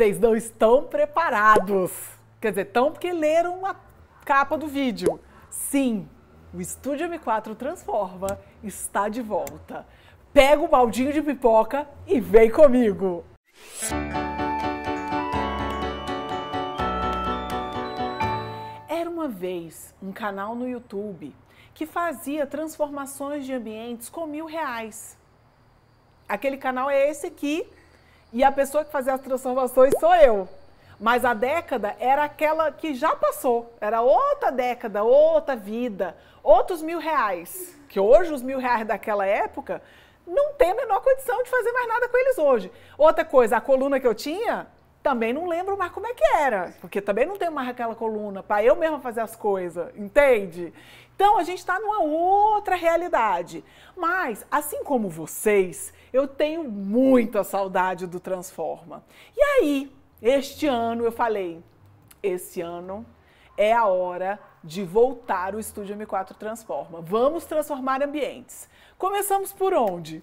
Vocês não estão preparados. Quer dizer, estão porque leram a capa do vídeo. Sim, o Estúdio M4 Transforma está de volta. Pega o baldinho de pipoca e vem comigo. Era uma vez um canal no YouTube que fazia transformações de ambientes com mil reais. Aquele canal é esse aqui e a pessoa que fazia as transformações sou eu. Mas a década era aquela que já passou. Era outra década, outra vida, outros mil reais. Que hoje os mil reais daquela época não tem a menor condição de fazer mais nada com eles hoje. Outra coisa, a coluna que eu tinha, também não lembro mais como é que era, porque também não tenho mais aquela coluna para eu mesma fazer as coisas, entende? Então a gente está numa outra realidade. Mas, assim como vocês, eu tenho muita saudade do Transforma. E aí, este ano eu falei, esse ano é a hora de voltar o Estúdio M4 Transforma. Vamos transformar ambientes. Começamos por onde?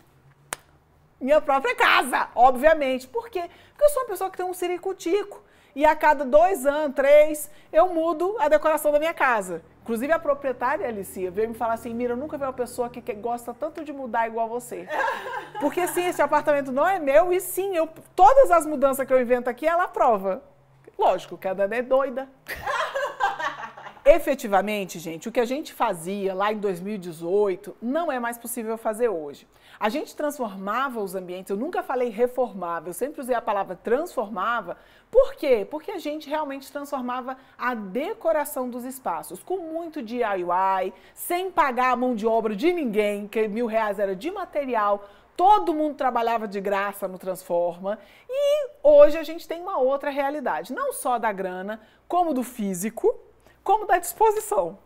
Minha própria casa, obviamente. Por quê? Porque eu sou uma pessoa que tem um ciricutico. E a cada dois anos, três, eu mudo a decoração da minha casa. Inclusive a proprietária, Alicia, veio me falar assim, Mira, eu nunca vi uma pessoa que, gosta tanto de mudar igual você. Porque sim, esse apartamento não é meu e sim, eu, todas as mudanças que eu invento aqui, ela aprova. Lógico, cada é doida. Efetivamente, gente, o que a gente fazia lá em 2018 não é mais possível fazer hoje. A gente transformava os ambientes, eu nunca falei reformava, eu sempre usei a palavra transformava. Por quê? Porque a gente realmente transformava a decoração dos espaços, com muito DIY, sem pagar a mão de obra de ninguém, que mil reais era de material, todo mundo trabalhava de graça no Transforma e hoje a gente tem uma outra realidade, não só da grana, como do físico, como da disposição,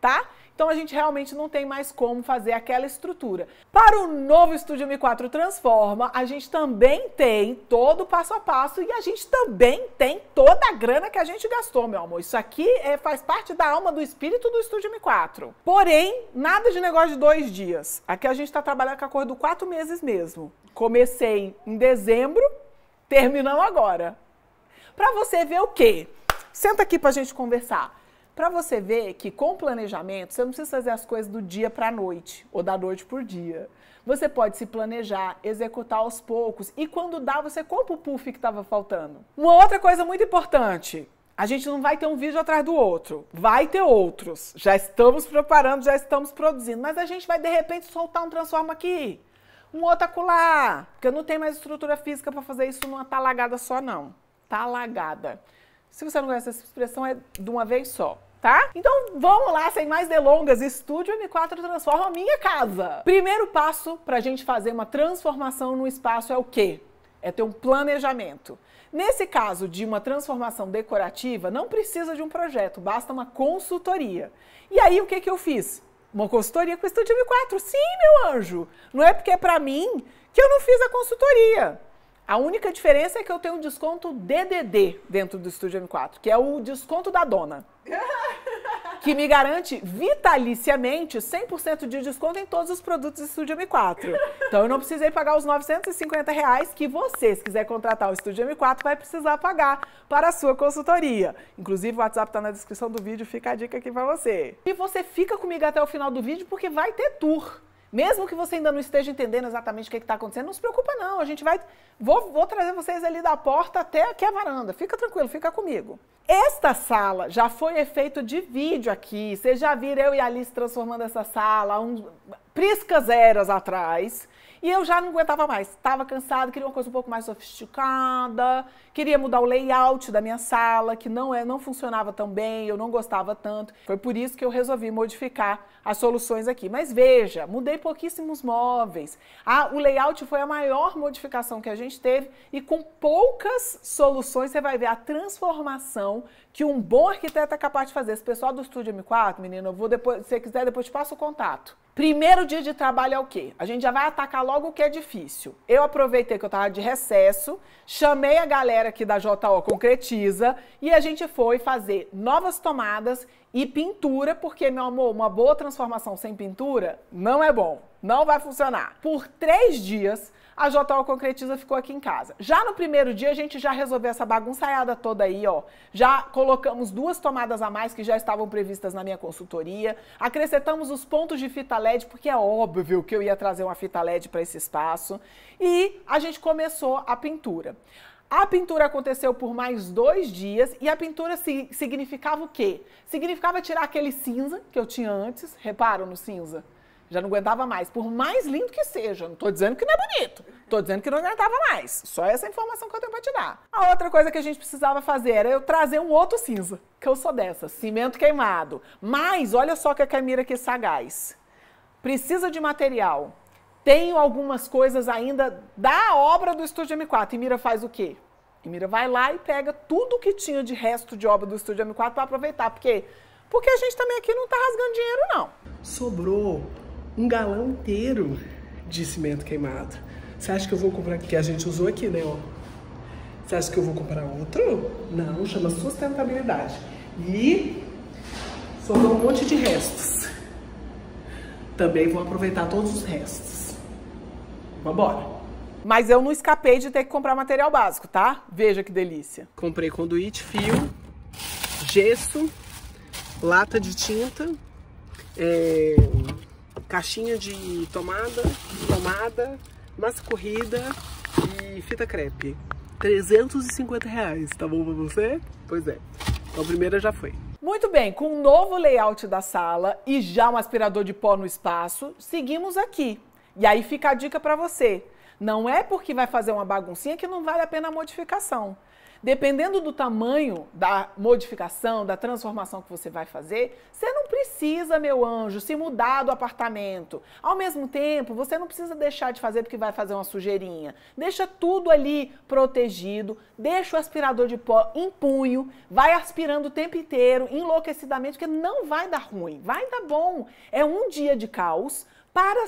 tá? Então a gente realmente não tem mais como fazer aquela estrutura. Para o novo estúdio M4 Transforma, a gente também tem todo o passo a passo e a gente também tem toda a grana que a gente gastou, meu amor. Isso aqui é, faz parte da alma do espírito do estúdio M4. Porém, nada de negócio de dois dias. Aqui a gente está trabalhando com a cor do quatro meses mesmo. Comecei em dezembro, terminamos agora. Para você ver o quê? Senta aqui para a gente conversar. Para você ver que com planejamento, você não precisa fazer as coisas do dia para a noite ou da noite por dia. Você pode se planejar, executar aos poucos e quando dá, você compra o puff que estava faltando. Uma outra coisa muito importante, a gente não vai ter um vídeo atrás do outro, vai ter outros. Já estamos preparando, já estamos produzindo, mas a gente vai de repente soltar um transforma aqui, um outro acolá, porque eu não tenho mais estrutura física para fazer isso numa talagada só não. Talagada. Se você não conhece essa expressão, é de uma vez só. Tá? Então vamos lá, sem mais delongas, Estúdio M4 transforma a minha casa. Primeiro passo para a gente fazer uma transformação no espaço é o quê? É ter um planejamento. Nesse caso de uma transformação decorativa, não precisa de um projeto, basta uma consultoria. E aí o que, que eu fiz? Uma consultoria com o Estúdio M4. Sim, meu anjo! Não é porque é para mim que eu não fiz a consultoria. A única diferença é que eu tenho um desconto DDD dentro do Estúdio M4, que é o desconto da dona. que me garante vitaliciamente 100% de desconto em todos os produtos do Estúdio M4. Então eu não precisei pagar os 950 reais que você, se quiser contratar o Estúdio M4, vai precisar pagar para a sua consultoria. Inclusive o WhatsApp está na descrição do vídeo, fica a dica aqui para você. E você fica comigo até o final do vídeo porque vai ter tour. Mesmo que você ainda não esteja entendendo exatamente o que é está acontecendo, não se preocupa não. A gente vai. Vou, vou trazer vocês ali da porta até aqui a varanda. Fica tranquilo, fica comigo. Esta sala já foi efeito de vídeo aqui. Vocês já viram eu e a Alice transformando essa sala. Um, priscas eras atrás. E eu já não aguentava mais. Estava cansada, queria uma coisa um pouco mais sofisticada, queria mudar o layout da minha sala, que não é, não funcionava tão bem, eu não gostava tanto. Foi por isso que eu resolvi modificar as soluções aqui. Mas veja, mudei pouquíssimos móveis. Ah, o layout foi a maior modificação que a gente teve e com poucas soluções você vai ver a transformação que um bom arquiteto é capaz de fazer. Esse pessoal do Estúdio M4, menino, eu vou depois, se você quiser, depois te passo o contato Primeiro dia de trabalho é o quê? A gente já vai atacar logo o que é difícil. Eu aproveitei que eu estava de recesso, chamei a galera aqui da JO Concretiza e a gente foi fazer novas tomadas e pintura, porque, meu amor, uma boa transformação sem pintura não é bom, não vai funcionar. Por três dias, a Jotal Concretiza ficou aqui em casa. Já no primeiro dia, a gente já resolveu essa bagunçaiada toda aí, ó. Já colocamos duas tomadas a mais que já estavam previstas na minha consultoria. Acrescentamos os pontos de fita LED, porque é óbvio que eu ia trazer uma fita LED para esse espaço. E a gente começou a pintura. A pintura aconteceu por mais dois dias e a pintura significava o quê? Significava tirar aquele cinza que eu tinha antes. Reparam no cinza? Já não aguentava mais. Por mais lindo que seja, não tô dizendo que não é bonito. Tô dizendo que não aguentava mais. Só essa informação que eu tenho pra te dar. A outra coisa que a gente precisava fazer era eu trazer um outro cinza, que eu sou dessa, cimento queimado. Mas olha só que a Camila que é sagaz. Precisa de material. Tenho algumas coisas ainda da obra do Estúdio M4. E Mira faz o quê? E Mira vai lá e pega tudo que tinha de resto de obra do Estúdio M4 para aproveitar, porque porque a gente também aqui não está rasgando dinheiro não. Sobrou um galão inteiro de cimento queimado. Você acha que eu vou comprar que a gente usou aqui, né? Ó. Você acha que eu vou comprar outro? Não, chama sustentabilidade. E sobrou um monte de restos. Também vou aproveitar todos os restos. Vambora! Mas eu não escapei de ter que comprar material básico, tá? Veja que delícia. Comprei conduíte, fio, gesso, lata de tinta, é, caixinha de tomada, tomada, massa corrida e fita crepe. 350 reais, tá bom pra você? Pois é. Então a primeira já foi. Muito bem, com um novo layout da sala e já um aspirador de pó no espaço, seguimos aqui. E aí fica a dica para você. Não é porque vai fazer uma baguncinha que não vale a pena a modificação. Dependendo do tamanho da modificação, da transformação que você vai fazer, você não precisa, meu anjo, se mudar do apartamento. Ao mesmo tempo, você não precisa deixar de fazer porque vai fazer uma sujeirinha. Deixa tudo ali protegido, deixa o aspirador de pó em punho, vai aspirando o tempo inteiro, enlouquecidamente, porque não vai dar ruim, vai dar bom. É um dia de caos, para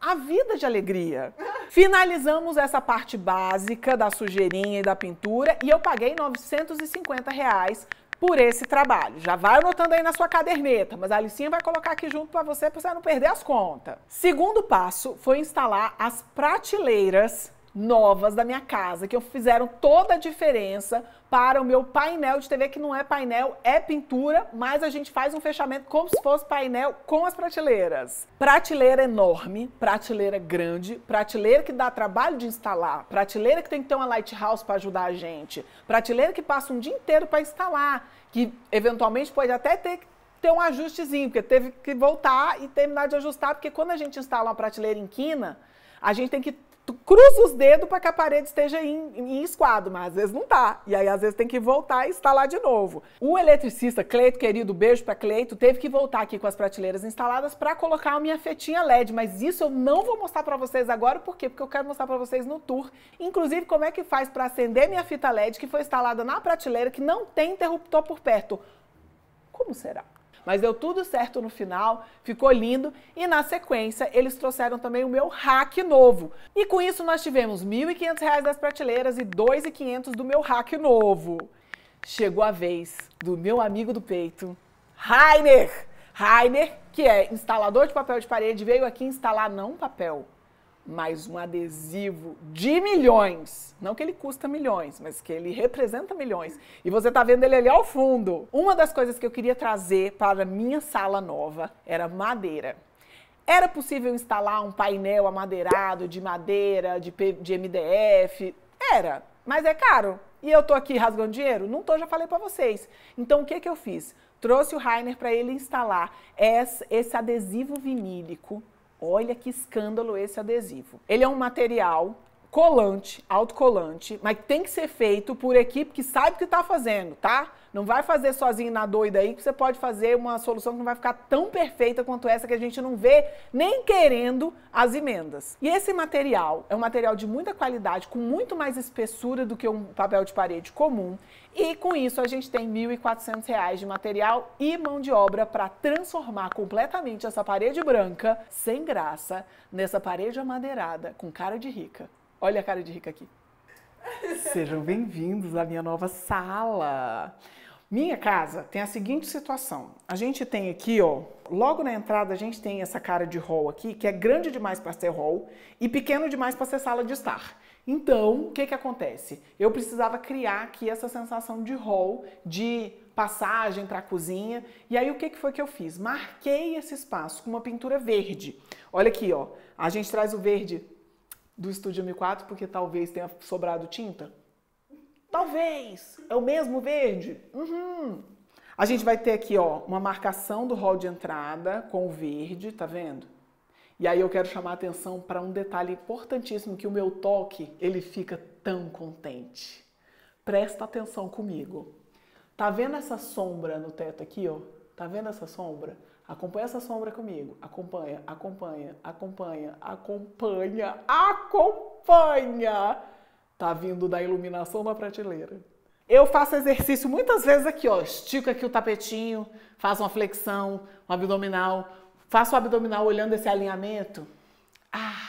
a vida de alegria. Finalizamos essa parte básica da sujeirinha e da pintura e eu paguei 950 reais por esse trabalho. Já vai anotando aí na sua caderneta, mas a Alicinha vai colocar aqui junto para você para você não perder as contas. Segundo passo foi instalar as prateleiras novas da minha casa, que fizeram toda a diferença para o meu painel de TV, que não é painel, é pintura, mas a gente faz um fechamento como se fosse painel com as prateleiras. Prateleira enorme, prateleira grande, prateleira que dá trabalho de instalar, prateleira que tem que ter uma lighthouse para ajudar a gente, prateleira que passa um dia inteiro para instalar, que eventualmente pode até ter que ter um ajustezinho, porque teve que voltar e terminar de ajustar, porque quando a gente instala uma prateleira em quina, a gente tem que tu cruza os dedos para que a parede esteja em, em, esquadro, mas às vezes não tá. E aí às vezes tem que voltar e instalar de novo. O eletricista Cleito, querido, beijo para Cleito, teve que voltar aqui com as prateleiras instaladas para colocar a minha fetinha LED, mas isso eu não vou mostrar para vocês agora, por quê? Porque eu quero mostrar para vocês no tour, inclusive como é que faz para acender minha fita LED que foi instalada na prateleira que não tem interruptor por perto. Como será? Mas deu tudo certo no final, ficou lindo e na sequência eles trouxeram também o meu hack novo. E com isso nós tivemos R$ 1.500 das prateleiras e R$ 2.500 do meu hack novo. Chegou a vez do meu amigo do peito, Rainer. Rainer, que é instalador de papel de parede, veio aqui instalar não papel, mas um adesivo de milhões, não que ele custa milhões, mas que ele representa milhões, e você está vendo ele ali ao fundo. Uma das coisas que eu queria trazer para minha sala nova era madeira. Era possível instalar um painel amadeirado de madeira, de, de MDF? Era, mas é caro. E eu tô aqui rasgando dinheiro? Não tô, já falei para vocês. Então o que que eu fiz? Trouxe o Rainer para ele instalar esse adesivo vinílico Olha que escândalo esse adesivo. Ele é um material colante, autocolante, mas tem que ser feito por equipe que sabe o que está fazendo, tá? Não vai fazer sozinho na doida aí, que você pode fazer uma solução que não vai ficar tão perfeita quanto essa que a gente não vê nem querendo as emendas. E esse material é um material de muita qualidade, com muito mais espessura do que um papel de parede comum. E com isso a gente tem R$ 1.400 de material e mão de obra para transformar completamente essa parede branca, sem graça, nessa parede amadeirada com cara de rica. Olha a cara de rica aqui. Sejam bem-vindos à minha nova sala. Minha casa tem a seguinte situação. A gente tem aqui, ó, logo na entrada a gente tem essa cara de hall aqui, que é grande demais para ser hall e pequeno demais para ser sala de estar. Então, o que que acontece? Eu precisava criar aqui essa sensação de hall, de passagem para a cozinha. E aí o que que foi que eu fiz? Marquei esse espaço com uma pintura verde. Olha aqui, ó. A gente traz o verde do Estúdio M4 porque talvez tenha sobrado tinta? Talvez! É o mesmo verde? Uhum. A gente vai ter aqui ó, uma marcação do hall de entrada com o verde, tá vendo? E aí eu quero chamar a atenção para um detalhe importantíssimo que o meu toque, ele fica tão contente. Presta atenção comigo. Tá vendo essa sombra no teto aqui, ó? Tá vendo essa sombra? Acompanha essa sombra comigo. Acompanha, acompanha, acompanha, acompanha, acompanha. Tá vindo da iluminação da prateleira. Eu faço exercício muitas vezes aqui, ó. Estico aqui o tapetinho, faço uma flexão, um abdominal. Faço o abdominal olhando esse alinhamento. Ah!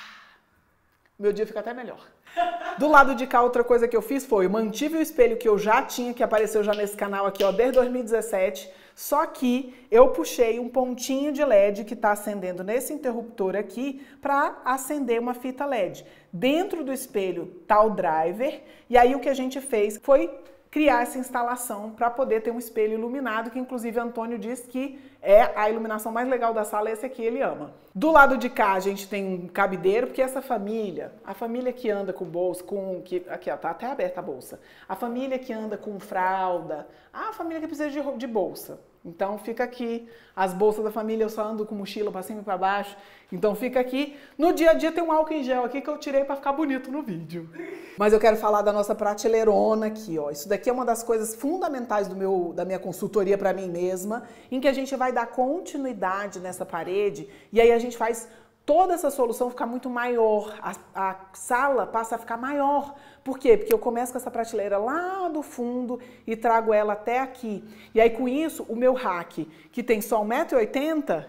Meu dia fica até melhor. Do lado de cá, outra coisa que eu fiz foi mantive o espelho que eu já tinha, que apareceu já nesse canal aqui, ó, desde 2017 só que eu puxei um pontinho de LED que está acendendo nesse interruptor aqui para acender uma fita LED. Dentro do espelho está o driver, e aí o que a gente fez foi criar essa instalação para poder ter um espelho iluminado, que inclusive Antônio diz que é a iluminação mais legal da sala, esse aqui ele ama. Do lado de cá a gente tem um cabideiro, porque essa família, a família que anda com bolsa, com que aqui ó, tá até aberta a bolsa. A família que anda com fralda, a família que precisa de, de bolsa. Então fica aqui. As bolsas da família eu só ando com mochila para cima e para baixo. Então fica aqui. No dia a dia tem um álcool em gel aqui que eu tirei para ficar bonito no vídeo. Mas eu quero falar da nossa prateleirona aqui, ó. Isso daqui é uma das coisas fundamentais do meu da minha consultoria para mim mesma, em que a gente vai dar continuidade nessa parede e aí a gente faz toda essa solução fica muito maior, a, a, sala passa a ficar maior. Por quê? Porque eu começo com essa prateleira lá do fundo e trago ela até aqui. E aí com isso, o meu rack, que tem só 1,80m,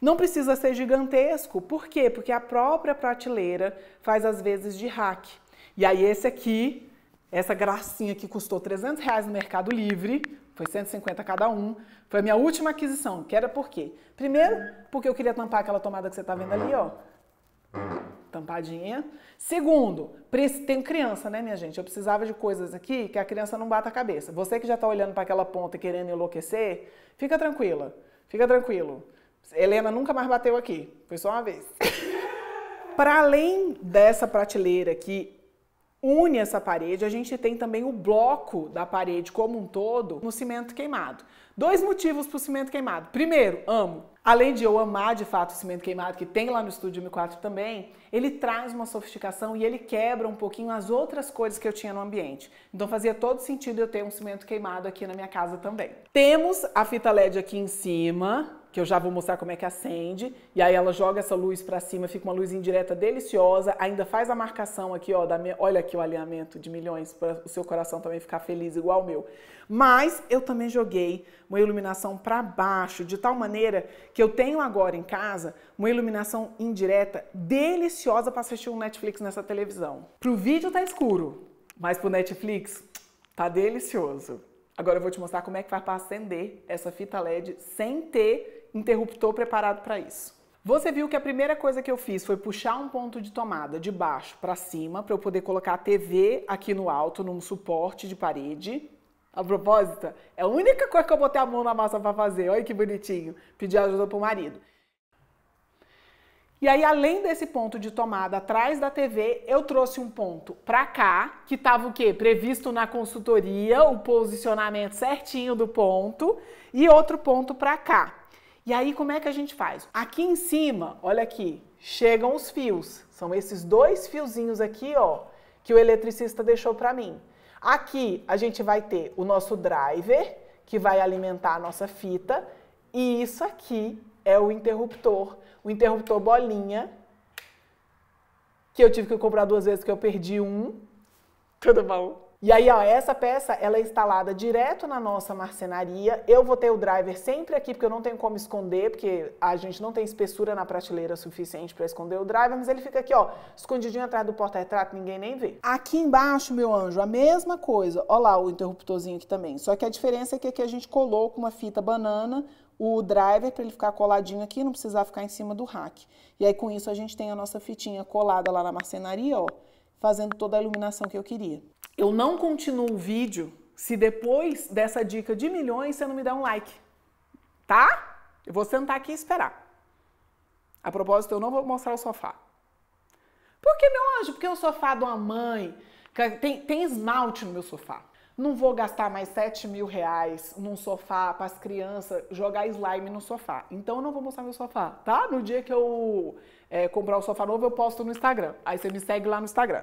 não precisa ser gigantesco. Por quê? Porque a própria prateleira faz às vezes de rack. E aí esse aqui, essa gracinha que custou 300 reais no Mercado Livre, foi 150 cada um. Foi a minha última aquisição, que era por quê? Primeiro, porque eu queria tampar aquela tomada que você está vendo ali, ó. Tampadinha. Segundo, tem criança, né, minha gente? Eu precisava de coisas aqui que a criança não bata a cabeça. Você que já está olhando para aquela ponta e querendo enlouquecer, fica tranquila. Fica tranquilo. Helena nunca mais bateu aqui. Foi só uma vez. para além dessa prateleira aqui une essa parede, a gente tem também o bloco da parede como um todo no cimento queimado. Dois motivos para o cimento queimado. Primeiro, amo. Além de eu amar de fato o cimento queimado, que tem lá no estúdio M4 também, ele traz uma sofisticação e ele quebra um pouquinho as outras coisas que eu tinha no ambiente. Então fazia todo sentido eu ter um cimento queimado aqui na minha casa também. Temos a fita LED aqui em cima, que eu já vou mostrar como é que acende. E aí ela joga essa luz para cima, fica uma luz indireta deliciosa, ainda faz a marcação aqui, ó, da minha, olha aqui o alinhamento de milhões para o seu coração também ficar feliz igual o meu. Mas eu também joguei uma iluminação para baixo, de tal maneira que eu tenho agora em casa uma iluminação indireta deliciosa para assistir um Netflix nessa televisão. Pro vídeo tá escuro, mas pro Netflix tá delicioso. Agora eu vou te mostrar como é que vai para acender essa fita LED sem ter interruptor preparado para isso. Você viu que a primeira coisa que eu fiz foi puxar um ponto de tomada de baixo para cima para eu poder colocar a TV aqui no alto, num suporte de parede. A propósito, é a única coisa que eu botei a mão na massa para fazer. Olha que bonitinho. Pedi ajuda para o marido. E aí, além desse ponto de tomada atrás da TV, eu trouxe um ponto para cá, que estava o quê? Previsto na consultoria, o posicionamento certinho do ponto, e outro ponto para cá. E aí como é que a gente faz? Aqui em cima, olha aqui, chegam os fios. São esses dois fiozinhos aqui, ó, que o eletricista deixou para mim. Aqui a gente vai ter o nosso driver, que vai alimentar a nossa fita, e isso aqui é o interruptor, o interruptor bolinha, que eu tive que comprar duas vezes que eu perdi um. Tudo bom? E aí, ó, essa peça ela é instalada direto na nossa marcenaria. Eu vou ter o driver sempre aqui, porque eu não tenho como esconder, porque a gente não tem espessura na prateleira suficiente para esconder o driver, mas ele fica aqui, ó, escondidinho atrás do porta-retrato, ninguém nem vê. Aqui embaixo, meu anjo, a mesma coisa. Ó lá o interruptorzinho aqui também. Só que a diferença é que aqui a gente colou com uma fita banana o driver para ele ficar coladinho aqui, não precisar ficar em cima do rack. E aí, com isso, a gente tem a nossa fitinha colada lá na marcenaria, ó, fazendo toda a iluminação que eu queria. Eu não continuo o vídeo se depois dessa dica de milhões você não me der um like. Tá? Eu vou sentar aqui e esperar. A propósito, eu não vou mostrar o sofá. Por que, meu anjo? Porque o sofá de uma mãe. Tem, tem esmalte no meu sofá. Não vou gastar mais 7 mil reais num sofá para as crianças jogar slime no sofá. Então eu não vou mostrar meu sofá, tá? No dia que eu é, comprar o um sofá novo, eu posto no Instagram. Aí você me segue lá no Instagram.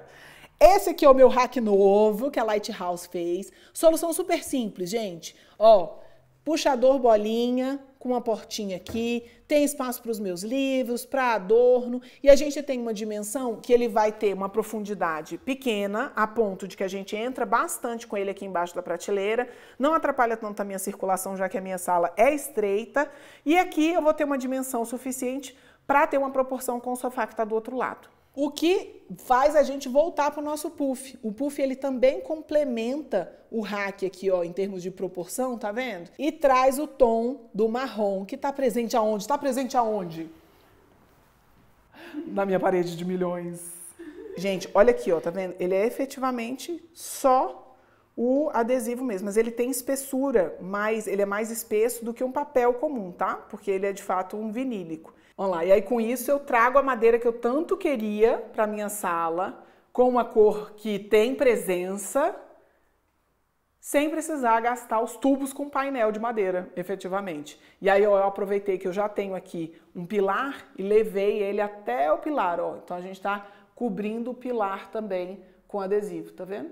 Esse aqui é o meu hack novo que a Lighthouse fez. Solução super simples, gente. Ó, puxador bolinha com uma portinha aqui, tem espaço para os meus livros, para adorno, e a gente tem uma dimensão que ele vai ter uma profundidade pequena, a ponto de que a gente entra bastante com ele aqui embaixo da prateleira, não atrapalha tanto a minha circulação, já que a minha sala é estreita, e aqui eu vou ter uma dimensão suficiente para ter uma proporção com o sofá que está do outro lado. O que faz a gente voltar para o nosso puff. O puff ele também complementa o hack aqui, ó, em termos de proporção, tá vendo? E traz o tom do marrom, que está presente aonde? Está presente aonde? Na minha parede de milhões. Gente, olha aqui, ó, tá vendo? Ele é efetivamente só o adesivo mesmo, mas ele tem espessura, mas ele é mais espesso do que um papel comum, tá? Porque ele é de fato um vinílico. Vamos lá. E aí com isso eu trago a madeira que eu tanto queria para minha sala, com uma cor que tem presença, sem precisar gastar os tubos com painel de madeira, efetivamente. E aí eu aproveitei que eu já tenho aqui um pilar e levei ele até o pilar, ó. Então a gente está cobrindo o pilar também com adesivo, tá vendo?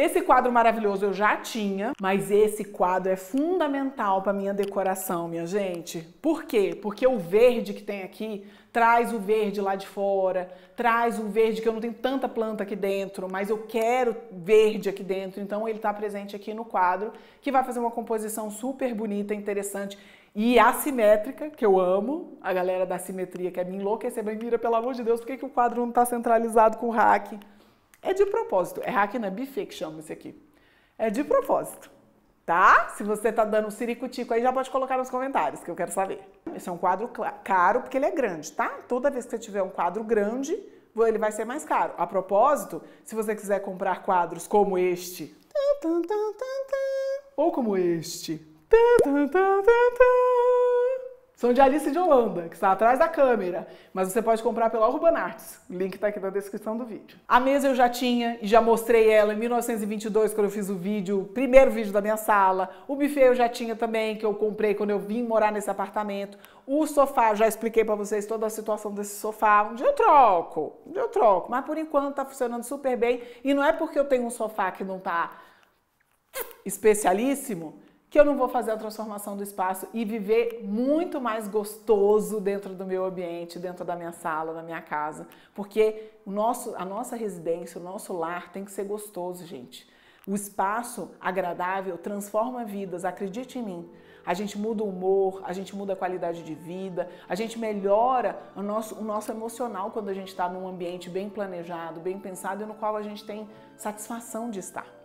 Esse quadro maravilhoso eu já tinha, mas esse quadro é fundamental para minha decoração, minha gente. Por quê? Porque o verde que tem aqui traz o verde lá de fora, traz o verde que eu não tenho tanta planta aqui dentro, mas eu quero verde aqui dentro, então ele está presente aqui no quadro, que vai fazer uma composição super bonita, interessante e assimétrica, que eu amo, a galera da simetria quer me enlouquecer, mas vira, pelo amor de Deus, por que, que o quadro não está centralizado com o rack? É de propósito. É hack na buffet que chama isso aqui. É de propósito. Tá? Se você tá dando um ciricutico aí, já pode colocar nos comentários, que eu quero saber. Esse é um quadro caro, porque ele é grande, tá? Toda vez que você tiver um quadro grande, ele vai ser mais caro. A propósito, se você quiser comprar quadros como este, ou como este, são de Alice de Holanda, que está atrás da câmera, mas você pode comprar pela Urban Arts. O link está aqui na descrição do vídeo. A mesa eu já tinha e já mostrei ela em 1922 quando eu fiz o vídeo, o primeiro vídeo da minha sala. O buffet eu já tinha também, que eu comprei quando eu vim morar nesse apartamento. O sofá, eu já expliquei para vocês toda a situação desse sofá. Um dia eu troco, um dia eu troco, mas por enquanto está funcionando super bem e não é porque eu tenho um sofá que não está especialíssimo que eu não vou fazer a transformação do espaço e viver muito mais gostoso dentro do meu ambiente, dentro da minha sala, da minha casa, porque o nosso, a nossa residência, o nosso lar tem que ser gostoso, gente. O espaço agradável transforma vidas, acredite em mim. A gente muda o humor, a gente muda a qualidade de vida, a gente melhora o nosso, o nosso emocional quando a gente está num ambiente bem planejado, bem pensado e no qual a gente tem satisfação de estar.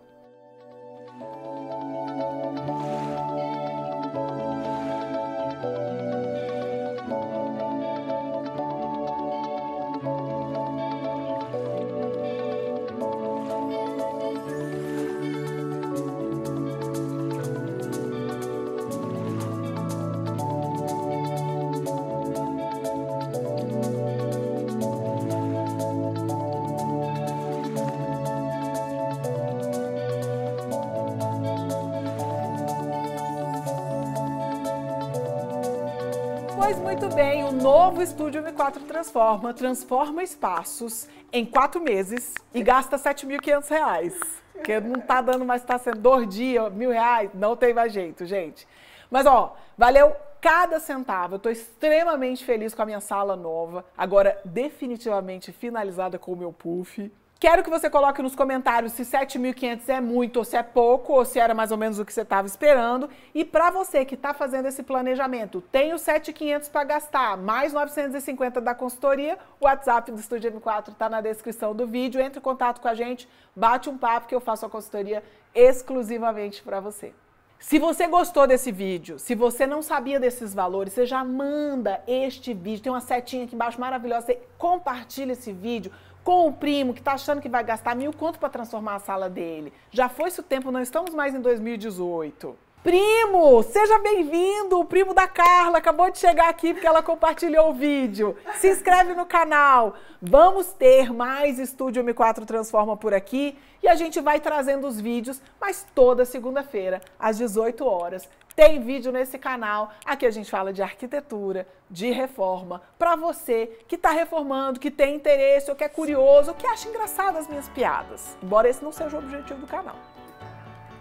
muito bem o novo estúdio M4 Transforma. Transforma espaços em quatro meses e gasta R$ 7.500. Porque não tá dando mais, tá sendo dor dia, mil reais, não tem mais jeito, gente. Mas ó, valeu cada centavo. Eu estou extremamente feliz com a minha sala nova, agora definitivamente finalizada com o meu puff. Quero que você coloque nos comentários se 7.500 é muito ou se é pouco, ou se era mais ou menos o que você estava esperando. E para você que está fazendo esse planejamento, tem os 7.500 para gastar, mais 950 da consultoria, o WhatsApp do Estúdio M4 está na descrição do vídeo. Entre em contato com a gente, bate um papo que eu faço a consultoria exclusivamente para você. Se você gostou desse vídeo, se você não sabia desses valores, você já manda este vídeo, tem uma setinha aqui embaixo maravilhosa, você compartilha esse vídeo com o primo que está achando que vai gastar mil conto para transformar a sala dele. Já foi esse o tempo, não estamos mais em 2018. Primo, seja bem-vindo! O primo da Carla acabou de chegar aqui porque ela compartilhou o vídeo. Se inscreve no canal. Vamos ter mais Estúdio M4 Transforma por aqui e a gente vai trazendo os vídeos, mas toda segunda-feira, às 18 horas. Tem vídeo nesse canal. Aqui a gente fala de arquitetura, de reforma, para você que está reformando, que tem interesse, ou que é curioso, ou que acha engraçado as minhas piadas. Embora esse não seja o objetivo do canal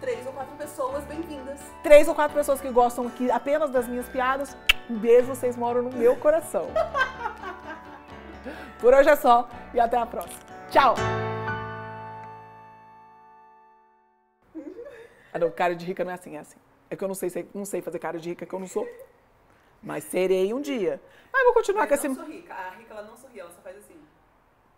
três ou quatro pessoas bem-vindas. Três ou quatro pessoas que gostam apenas das minhas piadas. Um beijo, vocês moram no meu coração. Por hoje é só e até a próxima. Tchau! A do ah, cara de rica não é assim, é assim. É que eu não sei, sei, é, não sei fazer cara de rica que eu não sou. Mas serei um dia. Mas vou continuar mas com esse. Eu não sou rica. A rica ela não sorri, ela só faz assim.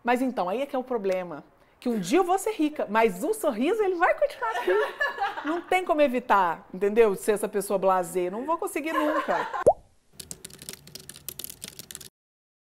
Mas então, aí é que é o problema. Que um dia eu vou ser rica, mas o sorriso ele vai continuar aqui. Não tem como evitar, entendeu? Ser essa pessoa blazer. Não vou conseguir nunca.